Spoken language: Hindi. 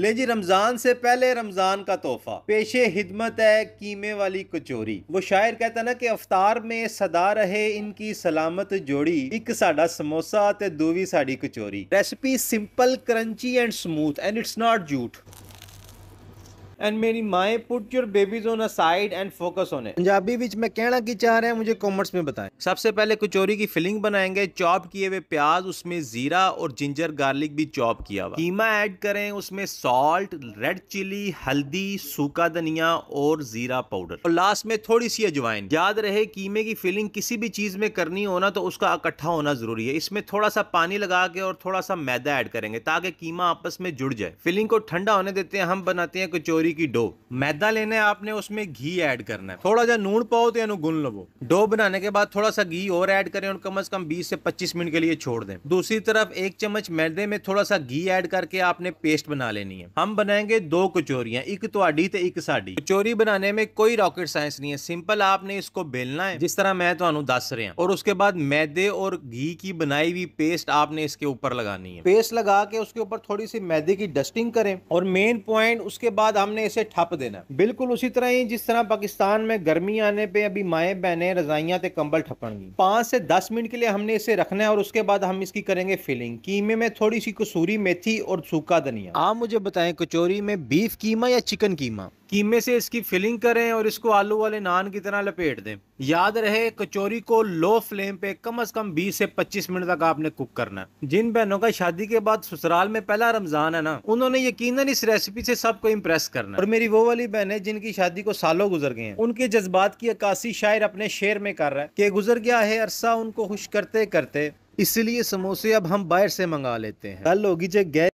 ले जी रमज़ान से पहले रमज़ान का तोहफा पेशे हिदमत है कीमे वाली कचोरी वो शायर कहता ना कि अवतार में सदा रहे इनकी सलामत जोड़ी एक साडा समोसा ते दूवी साड़ी kachori recipe simple crunchy and smooth and it's not जूठ एंड मेरी माए put your babies on a side and focus on Punjabi बीच में कहना की चाह रहे हैं मुझे कॉमर्स में बताएं सबसे पहले कचोरी की फिलिंग बनाएंगे चॉप किए हुए प्याज उसमें जीरा और जिंजर गार्लिक भी चॉप किया हुआ कीमा ऐड करें उसमें सॉल्ट रेड चिली हल्दी सूखा धनिया और जीरा पाउडर और लास्ट में थोड़ी सी अजवाइन याद रहे कीमे की फिलिंग किसी भी चीज में करनी हो ना तो उसका इकट्ठा होना जरूरी है इसमें थोड़ा सा पानी लगा के और थोड़ा सा मैदा ऐड करेंगे ताकि कीमा आपस में जुड़ जाए फिलिंग को ठंडा होने देते हैं हम बनाते हैं कचोरी कटोरी की डो मैदा लेना है आपने उसमें घी ऐड करना है थोड़ा सा नून पाओ तो यानी गुन लो डो बनाने के बाद थोड़ा सा घी और ऐड करें और कम अज कम बीस से पच्चीस मिनट के लिए छोड़ दें दूसरी तरफ एक चम्मच मैदे में थोड़ा सा घी ऐड करके आपने पेस्ट बना लेनी है हम बनाएंगे दो कचोरिया एक थोड़ी तो एक साड़ी कचोरी बनाने में कोई रॉकेट साइंस नहीं है सिंपल आपने इसको बेलना है जिस तरह मैं तो दस रहा और उसके बाद मैदे और घी की बनाई हुई पेस्ट आपने इसके ऊपर लगानी है पेस्ट लगा के उसके ऊपर थोड़ी सी मैदे की डस्टिंग करें और मेन पॉइंट उसके बाद हमने हमने इसे ठप देना बिल्कुल उसी तरह ही जिस तरह पाकिस्तान में गर्मी आने पे अभी माए बहने रजाइया ते कंबल गई पांच से दस मिनट के लिए हमने इसे रखना है और उसके बाद हम इसकी करेंगे फिलिंग कीमे में थोड़ी सी कसूरी मेथी और सूखा धनिया आप मुझे बताएं कचोरी में बीफ कीमा या चिकन कीमा कीमे से इसकी फिलिंग करें और इसको आलू वाले नान की तरह लपेट दें याद रहे कचौरी को लो फ्लेम पे कम से कम 20 से 25 मिनट तक आपने कुक करना है जिन बहनों का शादी के बाद ससुराल में पहला रमजान है ना उन्होंने यकीनन इस रेसिपी से सबको इम्प्रेस करना और मेरी वो वाली बहन है जिनकी शादी को सालों गुजर गए हैं उनके जज्बात की अक्सी शायर अपने शेर में कर रहा है कि गुजर गया है अरसा उनको खुश करते करते इसलिए समोसे अब हम बाहर से मंगा लेते हैं कल होगी जब गैस